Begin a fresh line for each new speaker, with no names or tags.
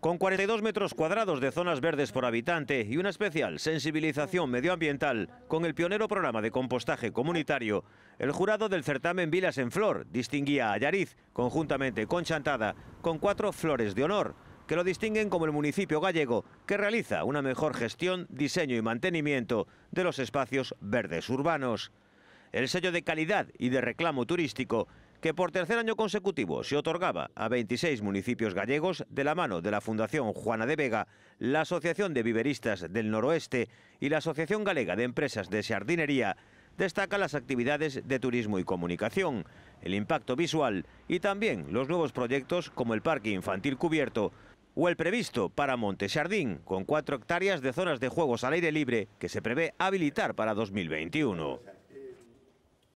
Con 42 metros cuadrados de zonas verdes por habitante y una especial sensibilización medioambiental con el pionero programa de compostaje comunitario, el jurado del certamen Vilas en Flor distinguía a Yariz, conjuntamente con Chantada, con cuatro flores de honor, que lo distinguen como el municipio gallego que realiza una mejor gestión, diseño y mantenimiento de los espacios verdes urbanos. El sello de calidad y de reclamo turístico que por tercer año consecutivo se otorgaba a 26 municipios gallegos de la mano de la Fundación Juana de Vega, la Asociación de Viveristas del Noroeste y la Asociación Galega de Empresas de Sardinería, destaca las actividades de turismo y comunicación, el impacto visual y también los nuevos proyectos como el Parque Infantil Cubierto, o el previsto para Monte Sardín, con cuatro hectáreas de zonas de juegos al aire libre que se prevé habilitar para 2021.